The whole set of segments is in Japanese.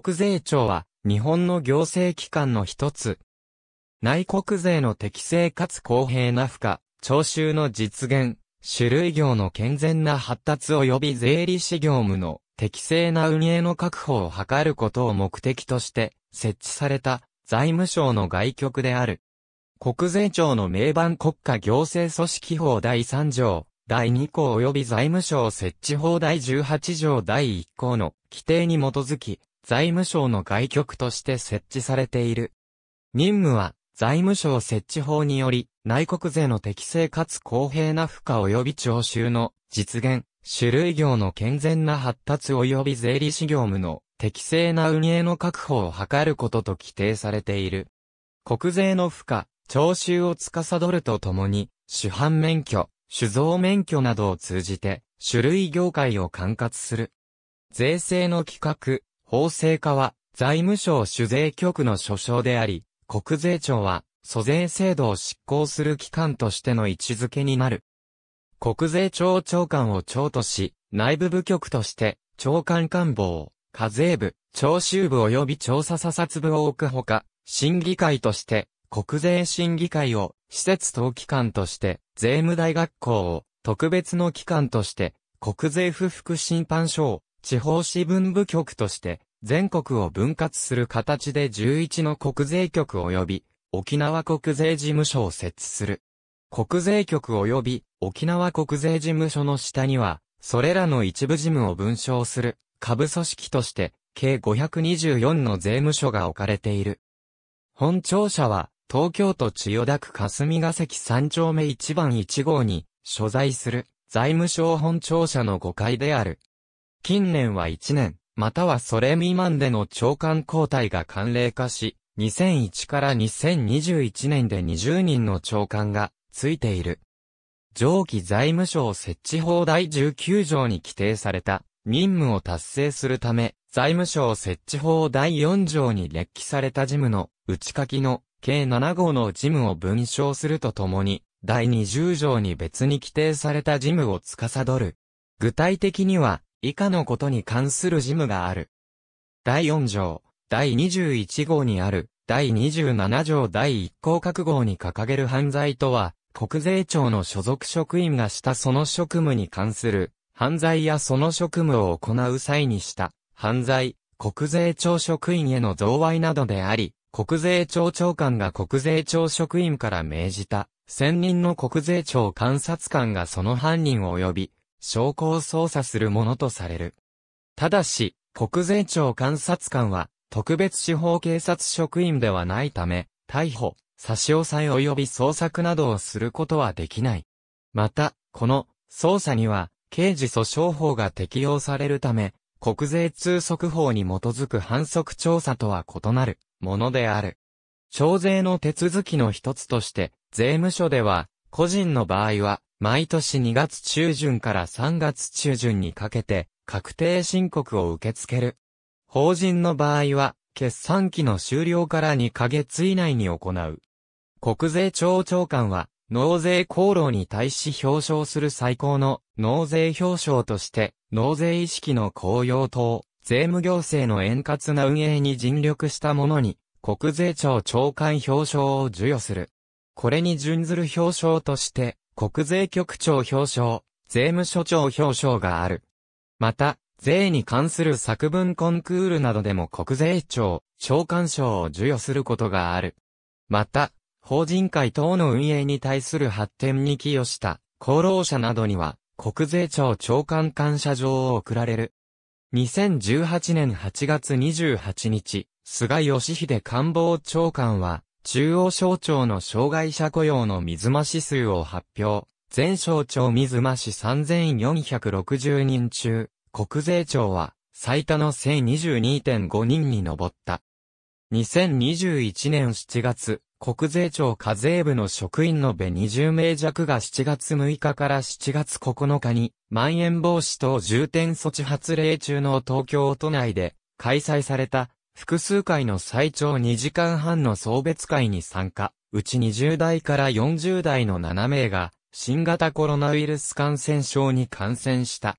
国税庁は日本の行政機関の一つ。内国税の適正かつ公平な負荷、徴収の実現、種類業の健全な発達及び税理士業務の適正な運営の確保を図ることを目的として設置された財務省の外局である。国税庁の名番国家行政組織法第3条、第2項及び財務省設置法第18条第1項の規定に基づき、財務省の外局として設置されている。任務は、財務省設置法により、内国税の適正かつ公平な負荷及び徴収の実現、種類業の健全な発達及び税理士業務の適正な運営の確保を図ることと規定されている。国税の負荷、徴収を司るとともに、主犯免許、酒造免許などを通じて、種類業界を管轄する。税制の規格、法制化は財務省主税局の所掌であり、国税庁は租税制度を執行する機関としての位置づけになる。国税庁長官を長とし、内部部局として長官官房、課税部、徴収部及び調査査察部を置くほか、審議会として国税審議会を施設等機関として税務大学校を特別の機関として国税不服審判所を地方支分部局として、全国を分割する形で11の国税局及び、沖縄国税事務所を設置する。国税局及び、沖縄国税事務所の下には、それらの一部事務を分章する、下部組織として、計524の税務署が置かれている。本庁舎は、東京都千代田区霞ヶ関3丁目1番1号に、所在する、財務省本庁舎の5階である。近年は1年、またはそれ未満での長官交代が慣例化し、2001から2021年で20人の長官がついている。上記財務省設置法第19条に規定された任務を達成するため、財務省設置法第4条に列記された事務の内書きの計7号の事務を文章するとともに、第20条に別に規定された事務を司る。具体的には、以下のことに関する事務がある。第4条、第21号にある、第27条第1項各号に掲げる犯罪とは、国税庁の所属職員がしたその職務に関する、犯罪やその職務を行う際にした、犯罪、国税庁職員への贈賄などであり、国税庁長官が国税庁職員から命じた、専任の国税庁監察官がその犯人を及び、証拠を捜査するものとされる。ただし、国税庁監察官は、特別司法警察職員ではないため、逮捕、差し押さえ及び捜索などをすることはできない。また、この捜査には、刑事訴訟法が適用されるため、国税通則法に基づく反則調査とは異なるものである。徴税の手続きの一つとして、税務署では、個人の場合は、毎年2月中旬から3月中旬にかけて、確定申告を受け付ける。法人の場合は、決算期の終了から2ヶ月以内に行う。国税庁長官は、納税功労に対し表彰する最高の納税表彰として、納税意識の高揚等、税務行政の円滑な運営に尽力した者に、国税庁長官表彰を授与する。これに準ずる表彰として、国税局長表彰、税務署長表彰がある。また、税に関する作文コンクールなどでも国税庁、長官賞を授与することがある。また、法人会等の運営に対する発展に寄与した功労者などには、国税庁長官感謝状を贈られる。2018年8月28日、菅義偉官房長官は、中央省庁の障害者雇用の水増し数を発表。全省庁水増し3460人中、国税庁は最多の1022.5人に上った。2021年7月、国税庁課税部の職員のべ20名弱が7月6日から7月9日に、まん延防止等重点措置発令中の東京都内で開催された複数回の最長2時間半の送別会に参加、うち20代から40代の7名が、新型コロナウイルス感染症に感染した。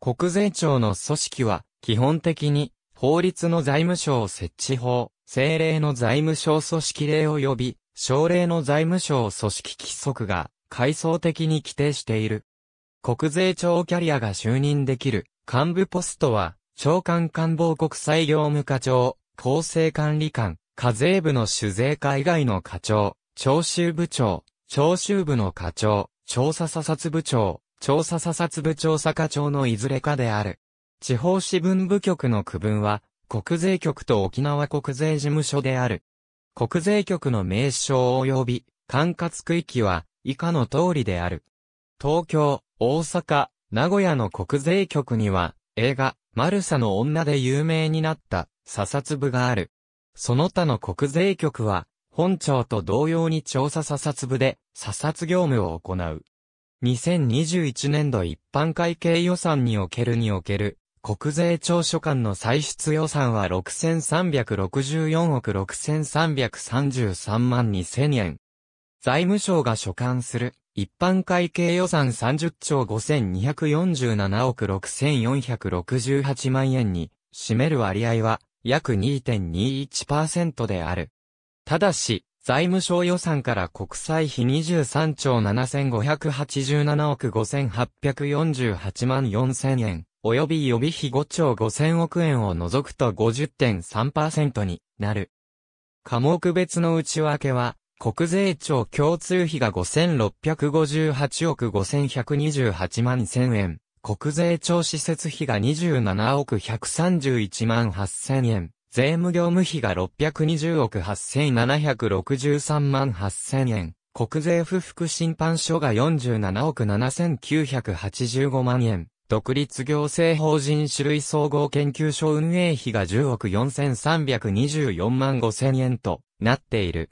国税庁の組織は、基本的に、法律の財務省設置法、政令の財務省組織令及び、省令の財務省組織規則が、階層的に規定している。国税庁キャリアが就任できる幹部ポストは、長官官房国際業務課長、厚生管理官、課税部の酒税課以外の課長、徴収部長、徴収部の課長、調査査察部長、調査査察部調査課長のいずれかである。地方支分部局の区分は、国税局と沖縄国税事務所である。国税局の名称及び、管轄区域は、以下の通りである。東京、大阪、名古屋の国税局には、映画、マルサの女で有名になった、査察部がある。その他の国税局は、本庁と同様に調査査察部で、査察業務を行う。2021年度一般会計予算におけるにおける、国税庁所管の歳出予算は6364億6333万2000円。財務省が所管する一般会計予算30兆5247億6468万円に占める割合は約2.21%である。ただし、財務省予算から国債費23兆7587億5848万4000円、及び予備費5兆5000億円を除くと50.3%になる。科目別の内訳は、国税庁共通費が5658億5128万1000円。国税庁施設費が27億131万8000円。税務業務費が620億8763万8000円。国税不服審判所が47億7985万円。独立行政法人種類総合研究所運営費が10億4324万5000円となっている。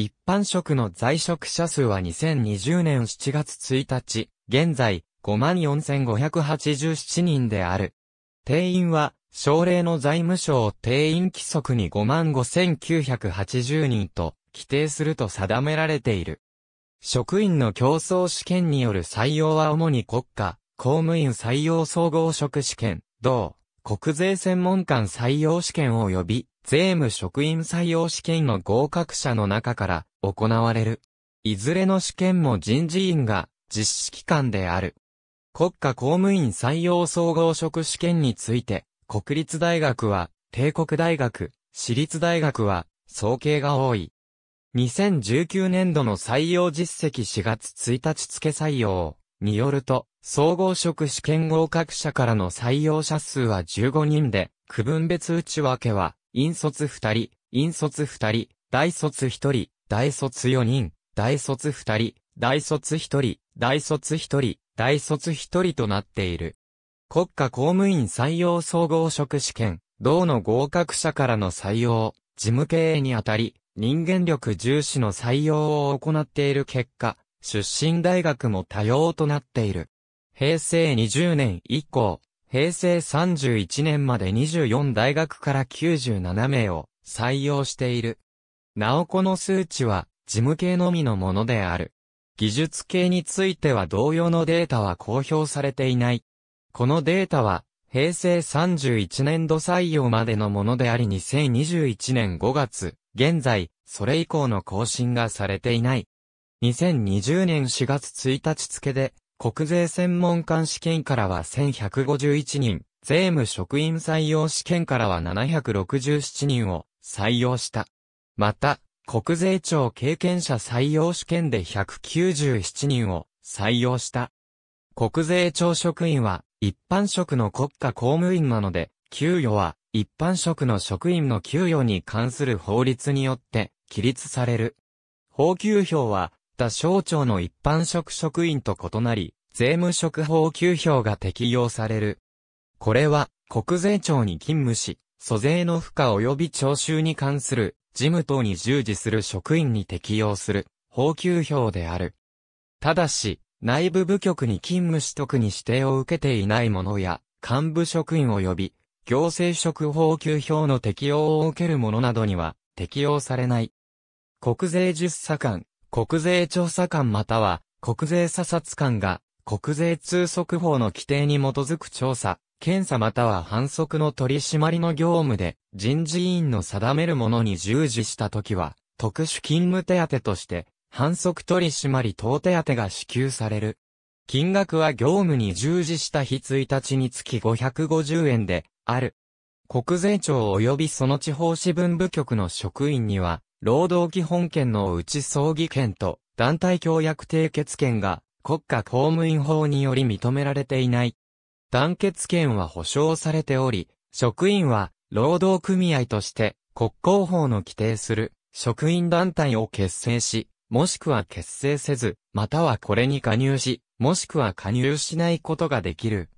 一般職の在職者数は2020年7月1日、現在、54,587人である。定員は、省令の財務省定員規則に55,980人と、規定すると定められている。職員の競争試験による採用は主に国家、公務員採用総合職試験、同、国税専門官採用試験及び、税務職員採用試験の合格者の中から行われる。いずれの試験も人事院が実施機関である。国家公務員採用総合職試験について、国立大学は帝国大学、私立大学は総計が多い。2019年度の採用実績4月1日付採用によると、総合職試験合格者からの採用者数は15人で、区分別内訳は引率二人、引率二人、大卒一人、大卒四人、大卒二人、大卒一人、大卒一人、大卒一人となっている。国家公務員採用総合職試験、同の合格者からの採用、事務経営にあたり、人間力重視の採用を行っている結果、出身大学も多様となっている。平成20年以降、平成31年まで24大学から97名を採用している。なおこの数値は事務系のみのものである。技術系については同様のデータは公表されていない。このデータは平成31年度採用までのものであり2021年5月、現在、それ以降の更新がされていない。2020年4月1日付で、国税専門官試験からは1151人、税務職員採用試験からは767人を採用した。また、国税庁経験者採用試験で197人を採用した。国税庁職員は一般職の国家公務員なので、給与は一般職の職員の給与に関する法律によって規律される。法給表はった省庁の一般職職員と異なり、税務職法9票が適用される。これは、国税庁に勤務し、租税の負荷及び徴収に関する、事務等に従事する職員に適用する、法9票である。ただし、内部部局に勤務取得に指定を受けていない者や、幹部職員及び、行政職法9票の適用を受ける者などには、適用されない。国税十0査官、国税調査官または国税査察官が国税通則法の規定に基づく調査、検査または反則の取り締まりの業務で人事院の定めるものに従事したときは、特殊勤務手当として反則取り締まり等手当が支給される。金額は業務に従事した日1日につき550円である。国税庁及びその地方支分部局の職員には、労働基本権のうち葬儀権と団体協約締結権が国家公務員法により認められていない。団結権は保障されており、職員は労働組合として国交法の規定する職員団体を結成し、もしくは結成せず、またはこれに加入し、もしくは加入しないことができる。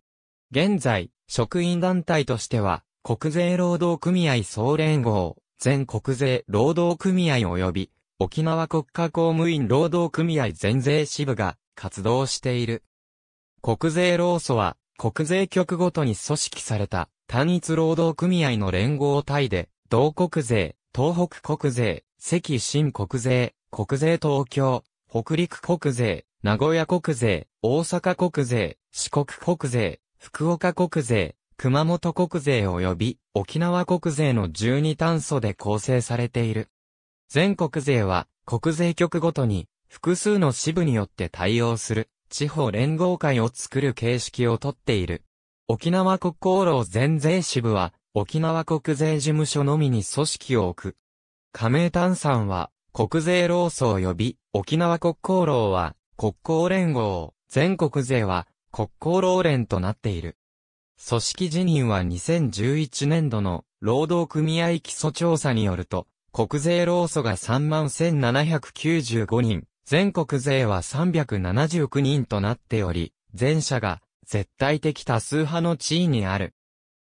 現在、職員団体としては、国税労働組合総連合、全国税労働組合及び沖縄国家公務員労働組合全税支部が活動している。国税労組は国税局ごとに組織された単一労働組合の連合体で、同国税、東北国税、関新国税、国税東京、北陸国税、名古屋国税、大阪国税、四国国税、福岡国税、熊本国税及び沖縄国税の12単素で構成されている。全国税は国税局ごとに複数の支部によって対応する地方連合会を作る形式をとっている。沖縄国交労全税支部は沖縄国税事務所のみに組織を置く。加盟炭酸は国税労組及び沖縄国交労は国交連合、全国税は国交労連となっている。組織辞任は2011年度の労働組合基礎調査によると、国税労組が31,795人、全国税は379人となっており、前者が絶対的多数派の地位にある。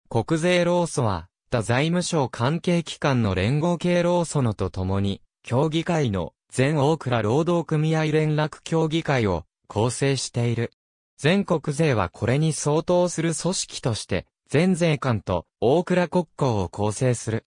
国税労組は、他財務省関係機関の連合系労組のとともに、協議会の全大倉労働組合連絡協議会を構成している。全国税はこれに相当する組織として、全税関と大倉国交を構成する。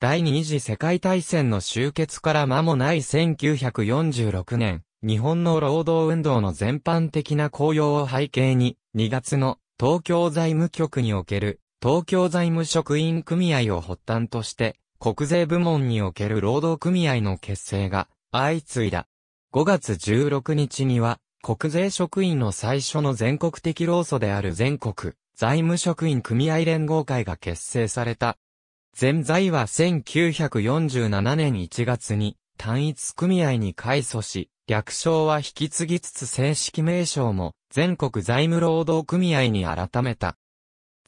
第二次世界大戦の終結から間もない1946年、日本の労働運動の全般的な高揚を背景に、2月の東京財務局における東京財務職員組合を発端として、国税部門における労働組合の結成が相次いだ。5月16日には、国税職員の最初の全国的労組である全国財務職員組合連合会が結成された。全財は1947年1月に単一組合に改組し、略称は引き継ぎつつ正式名称も全国財務労働組合に改めた。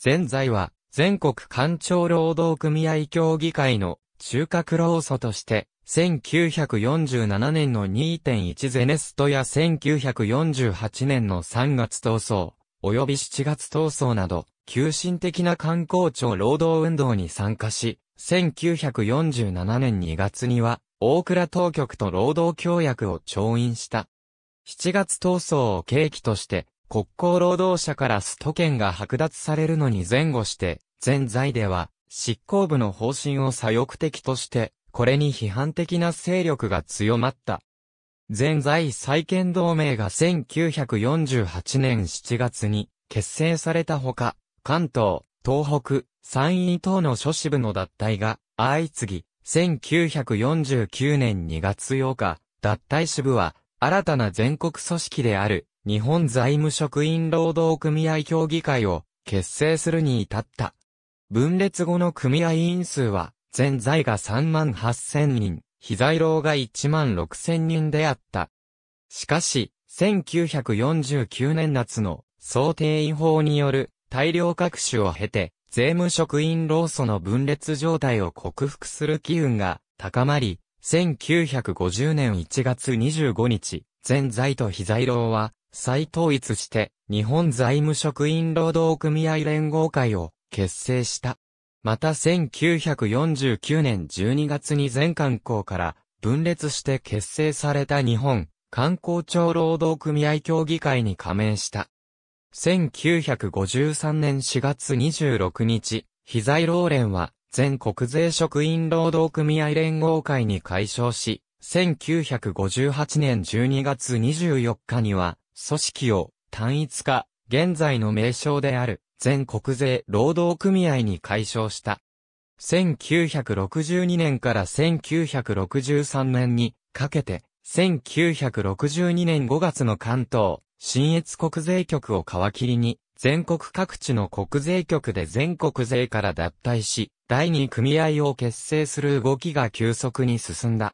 全財は全国官庁労働組合協議会の中核労組として1947年の2.1ゼネストや1948年の3月闘争、及び7月闘争など、急進的な観光庁労働運動に参加し、1947年2月には、大倉当局と労働協約を調印した。7月闘争を契機として、国交労働者からスト権が剥奪されるのに前後して、全財では、執行部の方針を左翼的として、これに批判的な勢力が強まった。前在再建同盟が1948年7月に結成されたほか、関東、東北、山陰等の諸支部の脱退が相次ぎ、1949年2月8日、脱退支部は新たな全国組織である日本財務職員労働組合協議会を結成するに至った。分裂後の組合員数は全在が3万8千人、被在労が1万6千人であった。しかし、1949年夏の想定違法による大量各種を経て、税務職員労組の分裂状態を克服する機運が高まり、1950年1月25日、全財と非財労は再統一して日本財務職員労働組合連合会を結成した。また1949年12月に全観光から分裂して結成された日本観光庁労働組合協議会に加盟した。1953年4月26日、被在労連は全国税職員労働組合連合会に解消し、1958年12月24日には組織を単一化、現在の名称である全国税労働組合に解消した。1962年から1963年にかけて、1962年5月の関東、新越国税局を皮切りに、全国各地の国税局で全国税から脱退し、第2組合を結成する動きが急速に進んだ。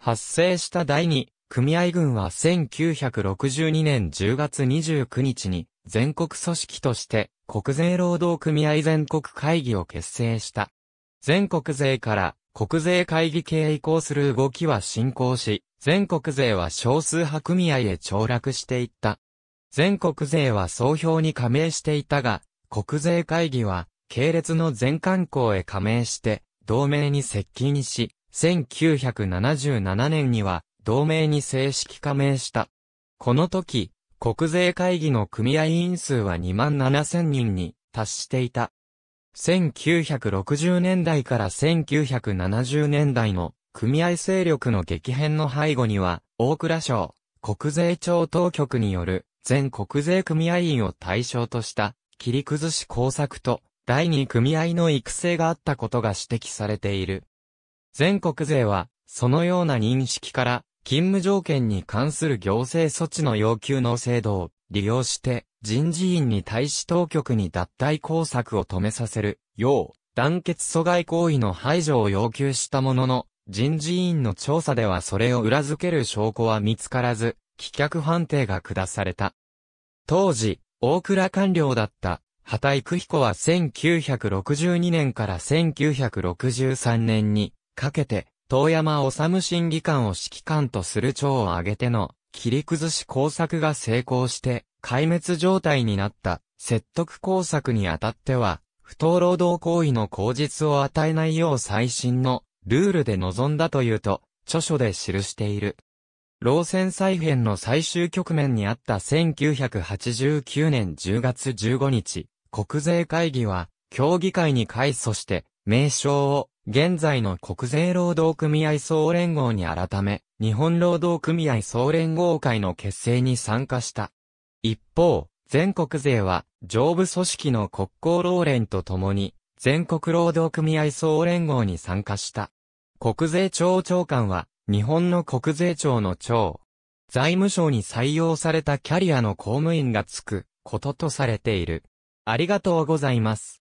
発生した第2組合軍は1962年10月29日に全国組織として国税労働組合全国会議を結成した。全国税から国税会議系へ移行する動きは進行し、全国税は少数派組合へ凋落していった。全国税は総評に加盟していたが、国税会議は、系列の全観光へ加盟して、同盟に接近し、1977年には、同盟に正式加盟した。この時、国税会議の組合員数は2万7000人に達していた。1960年代から1970年代の組合勢力の激変の背後には、大蔵省、国税庁当局による全国税組合員を対象とした切り崩し工作と第2組合の育成があったことが指摘されている。全国税は、そのような認識から勤務条件に関する行政措置の要求の制度を利用して人事院に対し当局に脱退工作を止めさせるよう団結阻害行為の排除を要求したものの人事院の調査ではそれを裏付ける証拠は見つからず棄却判定が下された。当時、大倉官僚だった畑久彦は1962年から1963年にかけて遠山治審議官を指揮官とする長を挙げての切り崩し工作が成功して壊滅状態になった説得工作にあたっては不当労働行為の口実を与えないよう最新のルールで臨んだというと著書で記している。労戦再編の最終局面にあった1989年10月15日、国税会議は、協議会に改組して、名称を、現在の国税労働組合総連合に改め、日本労働組合総連合会の結成に参加した。一方、全国税は、上部組織の国交労連とともに、全国労働組合総連合に参加した。国税庁長官は、日本の国税庁の長。財務省に採用されたキャリアの公務員がつく、こととされている。ありがとうございます。